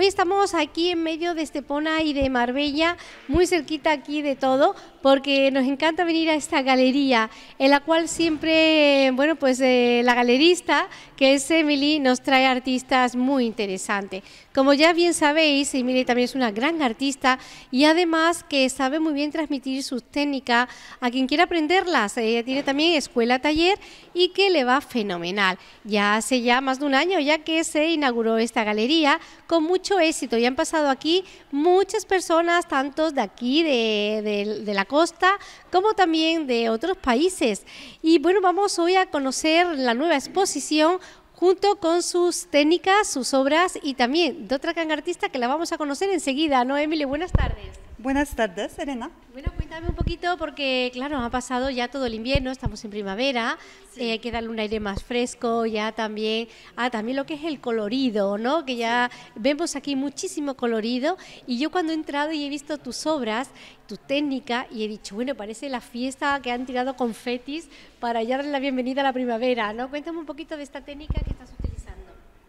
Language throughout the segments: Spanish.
Hoy estamos aquí en medio de Estepona y de Marbella, muy cerquita aquí de todo, porque nos encanta venir a esta galería, en la cual siempre, bueno, pues eh, la galerista, que es Emily, nos trae artistas muy interesantes. Como ya bien sabéis, Emily también es una gran artista y además que sabe muy bien transmitir sus técnicas a quien quiera aprenderlas. tiene también escuela-taller y que le va fenomenal. Ya hace ya más de un año ya que se inauguró esta galería con mucho éxito y han pasado aquí muchas personas, tanto de aquí, de, de la costa, como también de otros países. Y bueno, vamos hoy a conocer la nueva exposición junto con sus técnicas, sus obras y también de otra gran artista que la vamos a conocer enseguida, ¿no, Emily? Buenas tardes. Buenas tardes, Serena. Bueno, cuéntame un poquito porque, claro, ha pasado ya todo el invierno, estamos en primavera, eh, hay un aire más fresco, ya también, ah, también lo que es el colorido, ¿no? Que ya vemos aquí muchísimo colorido y yo cuando he entrado y he visto tus obras, tu técnica y he dicho, bueno, parece la fiesta que han tirado con confetis para darle la bienvenida a la primavera, ¿no? Cuéntame un poquito de esta técnica que estás utilizando.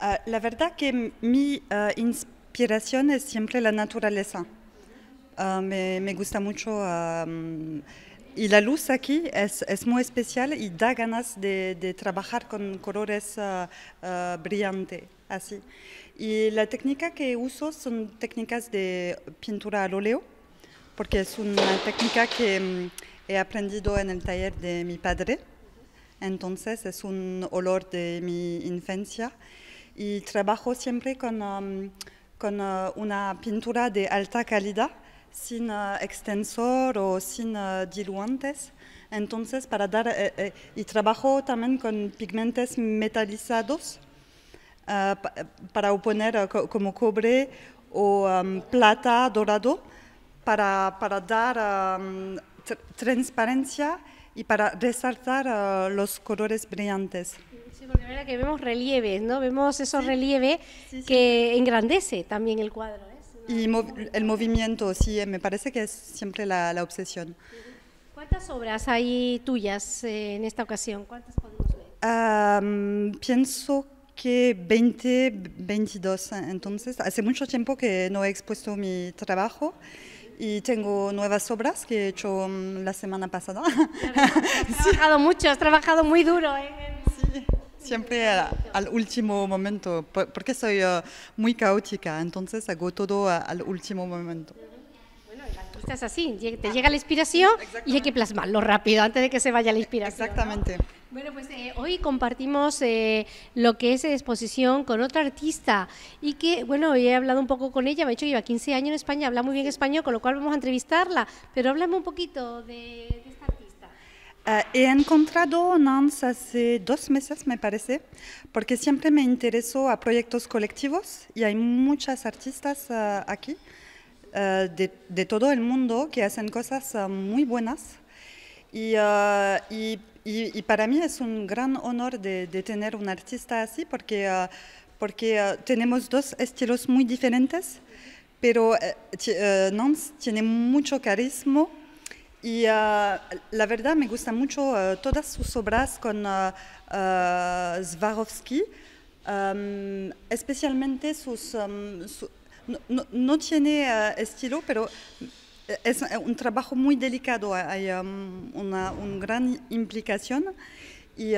Ah, la verdad que mi ah, inspiración es siempre la naturaleza. Ah, me, gusta mucho. y la luz aquí es, muy especial y da ganas de, trabajar con colores ah, ah, brillantes, así. Y la técnica que uso son técnicas de pintura al óleo, porque es una técnica que mm, he aprendido en el taller de mi padre. Entonces es un olor de mi infancia y trabajo siempre con una pintura de alta calidad sin eh, extensor o sin uh, diluantes. Entonces, para dar, eh, y trabajo también con pigmentos metalizados para oponer como cobre o um, plata dorado para, dar um, transparencia y para resaltar los colores brillantes. Sí, porque que vemos relieves, ¿no? Vemos esos relieves que engrandece también el cuadro. Y el movimiento, sí, eh, me parece que es siempre la, obsesión. ¿Cuántas obras hay tuyas eh, en esta ocasión? ¿Cuántas podemos ver? pienso que 20, 22. Entonces, hace mucho tiempo que no he expuesto mi trabajo y tengo nuevas obras que he hecho mm, la semana pasada. Has trabajado mucho, has trabajado muy duro. ¿eh? Sí, siempre al último momento, porque soy uh, muy caótica, entonces hago todo al último momento. Bueno, el es así, te llega la inspiración y hay que plasmarlo rápido antes de que se vaya la inspiración. Exactamente. Bueno, pues eh, hoy compartimos eh, lo que es exposición con otra artista y que, bueno, hoy he hablado un poco con ella, me ha dicho que lleva 15 años en España, habla muy bien español, con lo cual vamos a entrevistarla, pero háblame un poquito de, de esta artista. Eh, he encontrado Nance hace dos meses, me parece, porque siempre me interesó a proyectos colectivos y hay muchas artistas eh, aquí eh, de, todo el mundo que hacen cosas muy buenas. Y, para mí es un gran honor de, de tener un artista así porque, porque tenemos dos estilos muy diferentes, pero Nance tiene mucho carisma y ah, la verdad me gustan mucho ah, todas sus obras con ah, Swarovski, especialmente sus... no, tiene estilo, pero es un trabajo muy delicado, hay una, gran implicación y,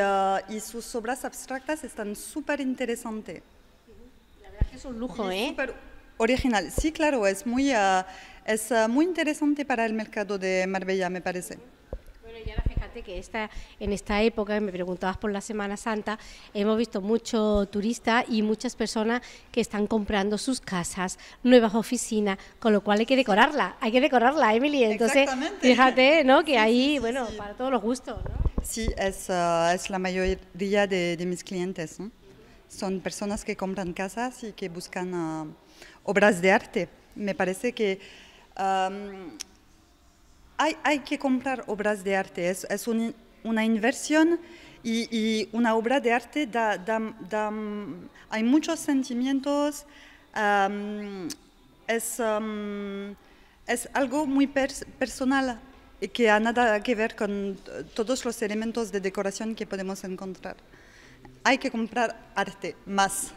sus obras abstractas están súper interesantes. Es un lujo, ¿eh? original. Sí, claro, es muy, ah, es, ah, muy interesante para el mercado de Marbella, me parece. Bueno, y ahora fíjate que en esta época, me preguntabas por la Semana Santa, hemos visto muchos turistas y muchas personas que están comprando sus casas, nuevas oficinas, con lo cual hay que decorarla, hay que decorarla, Emily. Entonces, fíjate, ¿no? Que ahí, bueno, para todos los gustos, ¿no? Sí, es, ah, es la mayoría de, de mis clientes. Son personas que compran casas y que buscan obras de arte. Me parece que hay, que comprar obras de arte, es, una inversión y, una obra de arte da, hay muchos sentimientos, es, algo muy personal y que ha nada que ver con todos los elementos de decoración que podemos encontrar. Hay que comprar arte más.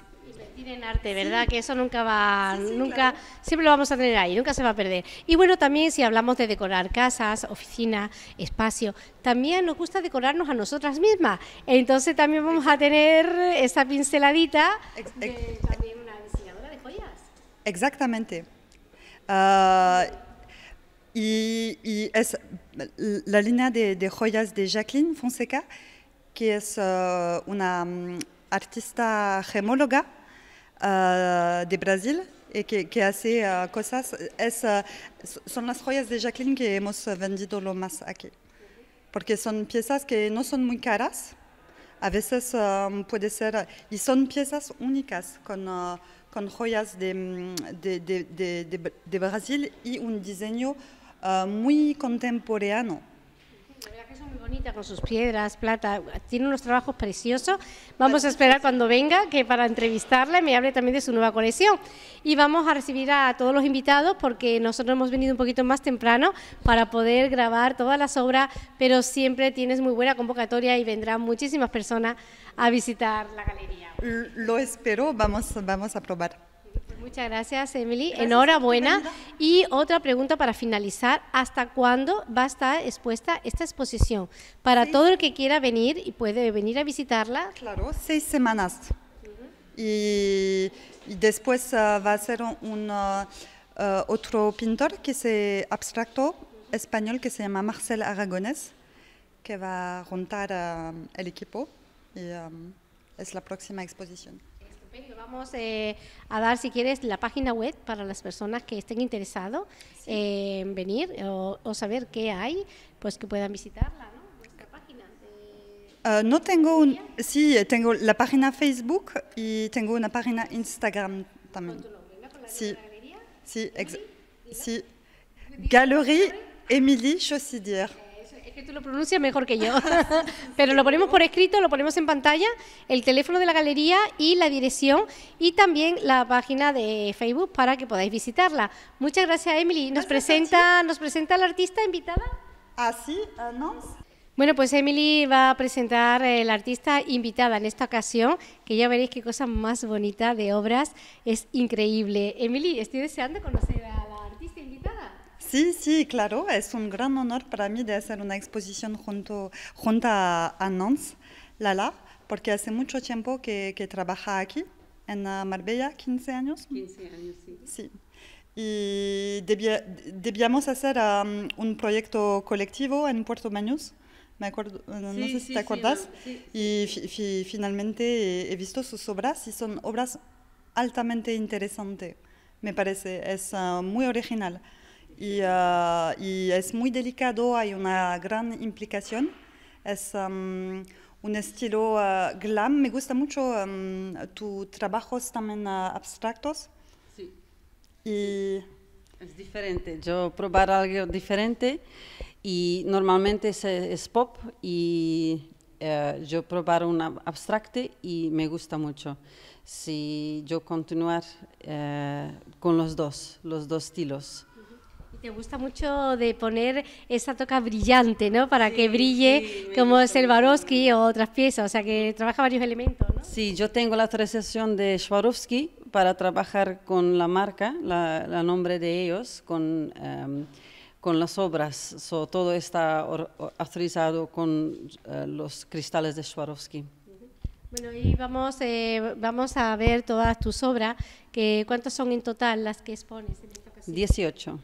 Tienen en arte, ¿verdad? Que eso nunca va, nunca, siempre lo vamos a tener ahí, nunca se va a perder. Y bueno, también si hablamos de decorar casas, oficinas, espacio, también nos gusta decorarnos a nosotras mismas. Entonces también vamos a tener esa pinceladita de también una diseñadora de joyas. Exactamente. Ah, y, es la línea de, joyas de Jacqueline Fonseca, que es ah, una mm, artista gemóloga Euh, de Brasil y que, hace cosas. Es, euh, son las joyas de Jacqueline que hemos vendido lo más aquí, porque son piezas que no son muy caras. A veces um, puede ser, y son piezas únicas con, uh, joyas mm, de, de, de, Brasil y un diseño uh, muy contemporáneo la muy bonita con sus piedras, plata, tiene unos trabajos preciosos. Vamos a esperar cuando venga, que para entrevistarla me hable también de su nueva colección. Y vamos a recibir a todos los invitados porque nosotros hemos venido un poquito más temprano para poder grabar todas las obras, pero siempre tienes muy buena convocatoria y vendrán muchísimas personas a visitar la galería. Lo espero, vamos, vamos a probar. Muchas gracias, Emily. Enhorabuena. Y otra pregunta para finalizar. ¿Hasta cuándo va a estar expuesta esta exposición? Para todo el que quiera venir y puede venir a visitarla. Claro, seis semanas. y, después eh, va a ser un, eh, eh, otro pintor que se abstracto español que se llama Marcel Aragonés, que va a juntar el equipo. Y es la próxima exposición. Vamos eh, a dar, si quieres, la página web para las personas que estén interesados eh, en venir o, saber qué hay, pues que puedan visitarla, ¿no? página. Ah, no tengo un, sí, eh, tengo la página Facebook y tengo una página Instagram también. sí. Sí, sí. Galería Émilie Chaussidière tú lo pronuncias mejor que yo. Pero lo ponemos por escrito, lo ponemos en pantalla, el teléfono de la galería y la dirección y también la página de Facebook para que podáis visitarla. Muchas gracias, Emily. Nos presenta, nos presenta la artista invitada. Así, ¿Ah, ¿Ah, ¿no? Bueno, pues Emily va a presentar eh, la artista invitada en esta ocasión, que ya veréis qué cosa más bonita de obras, es increíble. Emily, estoy deseando conocer a Sí, sí, claro, es un gran honor para mí de hacer una exposición junto, junto a, Nance Lala, porque hace mucho tiempo que, que trabaja aquí, en Marbella, 15 años. 15 años, sí. Sí y debíamos hacer um, un proyecto colectivo en Puerto Maños, Me acuerdo, no sé si te acuerdas. y finalmente he, visto sus obras y son obras altamente interesantes, me parece. Es uh, muy original. Ah, y, es muy delicado, hay una gran implicación. Es un estilo ah, glam. Me gusta mucho tus trabajos también ah, abstractos. Sí. es diferente. Yo probar algo diferente y normalmente es, es pop y eh, yo probar un abstracto y me gusta mucho. Si yo continuar eh, con los dos, los dos estilos. Te gusta mucho de poner esa toca brillante, ¿no? Para que brille como es el Swarovski o otras piezas, o sea que trabaja varios elementos, ¿no? Sí, yo tengo la autorización de Swarovski para trabajar con la marca, la, nombre de ellos, con, em, con las obras. todo está autorizado con eh, los cristales de Swarovski. Bueno, y vamos, eh, vamos a ver todas tus obras. ¿Cuántas son en total las que expones en 18.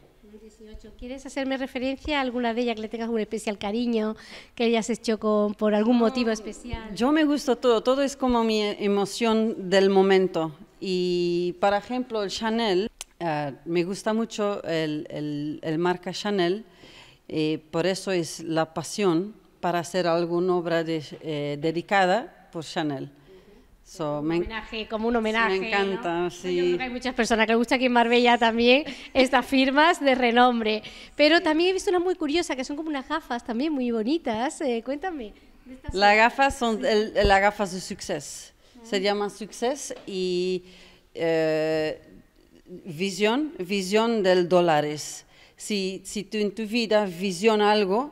¿Quieres hacerme referencia a alguna de ellas que le tengas un especial cariño, que hayas hecho por algún motivo especial? Yo me gusta todo, todo es como mi emoción del momento. Y, por ejemplo, el Chanel, eh, me gusta mucho el, el, marca Chanel, eh, por eso es la pasión para hacer alguna obra eh, dedicada por Chanel. So, un homenaje, como un homenaje. Me encanta, sí. hay muchas personas que les gusta aquí en Marbella también estas firmas de renombre. Pero también he visto una muy curiosa, que son como unas gafas también muy bonitas. Eh, cuéntame. Las gafas son las gafas de success. Ah. Se llama success y eh, visión, visión del dólares. Si, si tú en tu vida visión algo,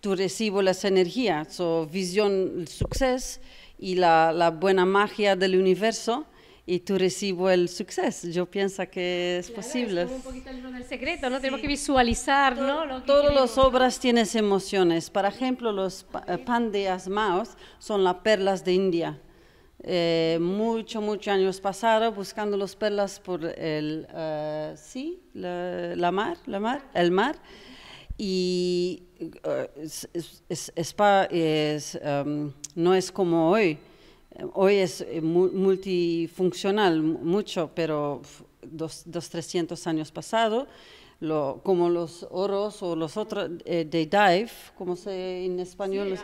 tú recibes las energías. So, visión, el success y la, buena magia del universo y tú recibo el suceso. Yo pienso que es posible. Es un poquito el libro del secreto, ¿no? tengo Tenemos que visualizar, ¿no? todas las obras tienen emociones. Por ejemplo, los pan de asmaos son las perlas de India. Eh, muchos, muchos años pasaron buscando las perlas por el, eh, sí, la, la, mar, la mar, el mar y eh, es, es, es, em, no es como hoy. Hoy es eh, multifuncional mucho, pero dos, dos 300 años pasado, lo, como los oros o los otros eh, de dive, como se en español.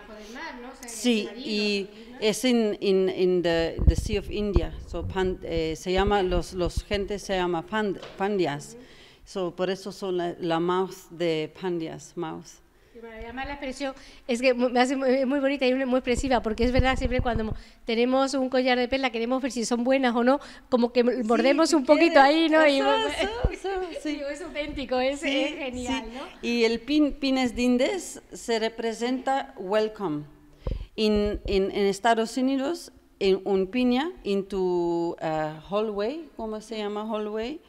Sí, y es en in, in, the, the, Sea of India. So, se llama los los gente se llama pand, pandias. So, por eso son la, mouse de Pandias mouse. Me además la expresión es que me hace muy, bonita y muy expresiva, porque es verdad, siempre cuando tenemos un collar de perla queremos ver si son buenas o no, como que mordemos un poquito ahí, ¿no? y, sí. es auténtico, es, genial, ¿no? Y el pines de se representa welcome. En Estados Unidos, en un piña, en tu eh, hallway, ¿cómo se llama hallway?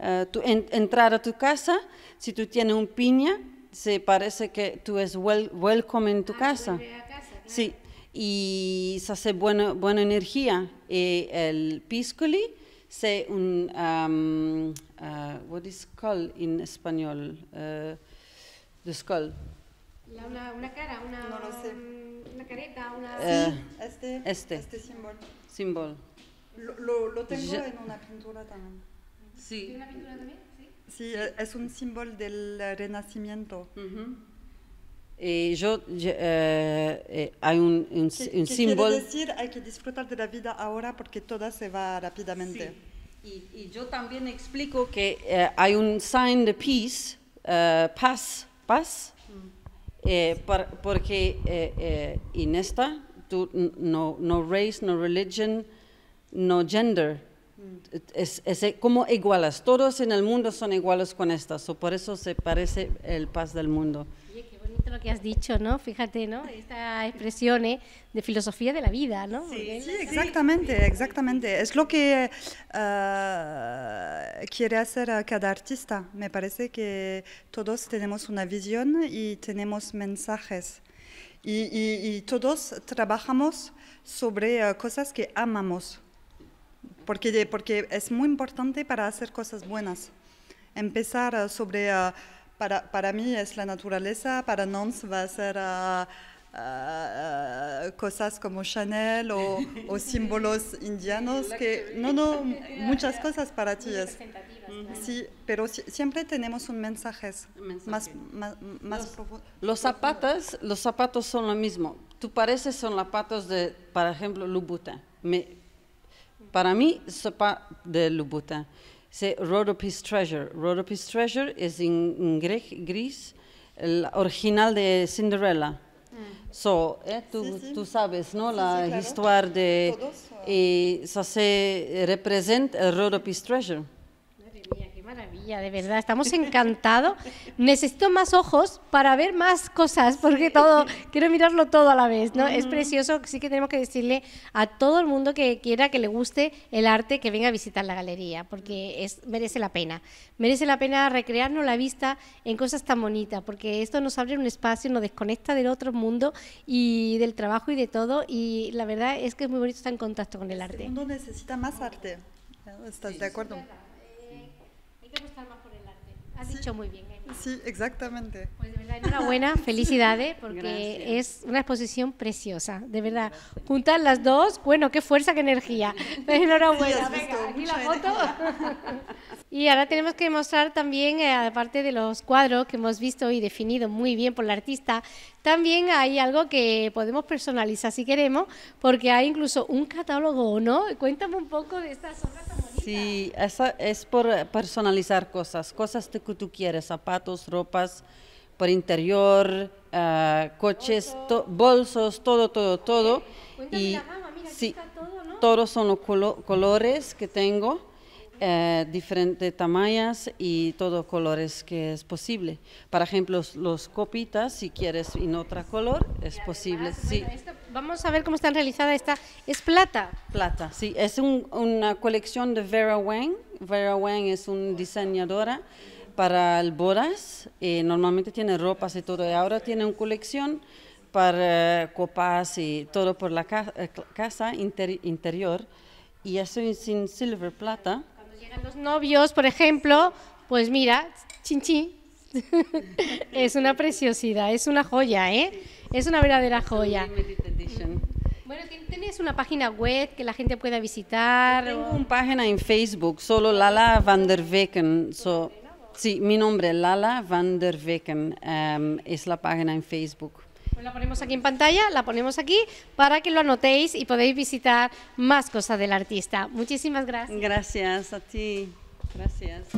Eh, entrar a tu casa, si tú tienes un piña, se parece que tú es welcome en tu ah, casa. Sí, y se hace buena, buena energía. Y el piscoli se un, um, uh, what is called in español? Uh, the skull. una, cara, una, no um, una careta, una... Eh, este, este, este, símbolo. Símbolo. Lo, pues tengo en una pintura también. Sí. una pintura también? Sí, eh, es un símbolo del renacimiento. Y eh, yo, eh, hay un, un, ¿Qué, un decir, hay que disfrutar de la vida ahora porque toda se va rápidamente. Sí. Y, yo también explico que hay un sign de peace, paz, paz, mm. porque en esta, no, no race, no religion, no gender. Es, eh, como iguales, todos en el mundo son iguales con estas, ¿O por eso se parece el paz del mundo. Oye, qué bonito lo que has dicho, ¿no? Fíjate, ¿no? Esta expresiones eh, de filosofía de la vida, ¿no? Sí, sí exactamente, exactamente. Es lo que eh, quiere hacer cada artista. Me parece que todos tenemos una visión y tenemos mensajes. Y, todos trabajamos sobre cosas que amamos porque, porque es muy importante para hacer cosas buenas. Empezar ah, sobre, ah, para, para, mí es la naturaleza, para Nance va a ser ah, cosas como Chanel o, símbolos indianos, que no, no, muchas cosas para ti es. Sí, pero siempre tenemos un mensaje, más, más, los, profundo. Los zapatos, los zapatos son lo mismo. Tú pareces son zapatos de, por ejemplo, Louboutin. Me, para mí, sopa de Louboutin. Se Road Treasure. Road Treasure es en gris, el original de Cinderella. Mm. So, eh, tú, tú, sabes, ¿no? la historia de... Ah. Y eso se representa eh, Road Treasure de verdad, estamos encantados. Necesito más ojos para ver más cosas, porque todo, quiero mirarlo todo a la vez, ¿no? Es precioso, sí que tenemos que decirle a todo el mundo que quiera, que le guste el arte, que venga a visitar la galería, porque es, merece la pena. Merece la pena recrearnos la vista en cosas tan bonitas, porque esto nos abre un espacio, nos desconecta del otro mundo y del trabajo y de todo, y la verdad es que es muy bonito estar en contacto con el arte. El mundo necesita más arte. ¿Estás de acuerdo? más por el arte. Has dicho muy bien. Sí, exactamente. Pues de verdad, enhorabuena, felicidades, porque es una exposición preciosa, de verdad. las dos, bueno, qué fuerza, qué energía. Pues, enhorabuena, la foto. y ahora tenemos que mostrar también, eh, aparte de los cuadros que hemos visto y definido muy bien por la artista, también hay algo que podemos personalizar si queremos, porque hay incluso un catálogo, ¿no? Cuéntame un poco de estas obras Sí, esa es por eh, personalizar cosas, cosas que tú quieres, zapatos, ropas, por interior, ah, coches, bolsos, todo, todo, todo. y sí, todos son los colores que tengo, eh, diferentes tamaños y todos colores que es posible. Por ejemplo, los, copitas, si quieres en otro color, es posible. sí. Vamos a ver cómo está realizada esta. Es plata. Plata, sí. Es una colección de Vera Wang. Vera Wang es una diseñadora para el bodas. Eh, normalmente tiene ropas y todo. ahora tiene una colección para copas y todo por la eh, casa interior. Y eso es en silver plata. Cuando llegan los novios, por ejemplo, pues mira, chin, es una preciosidad, es una joya, ¿eh? Es una verdadera joya. Edition. Bueno, ¿tienes una página web que la gente pueda visitar? Tengo una página en Facebook, solo Lala van der Weken. So, sí, mi nombre, Lala van der Weken, em, es la página en Facebook. Pues la ponemos aquí en pantalla, la ponemos aquí para que lo anotéis y podéis visitar más cosas del artista. Muchísimas gracias. Gracias a ti. Gracias.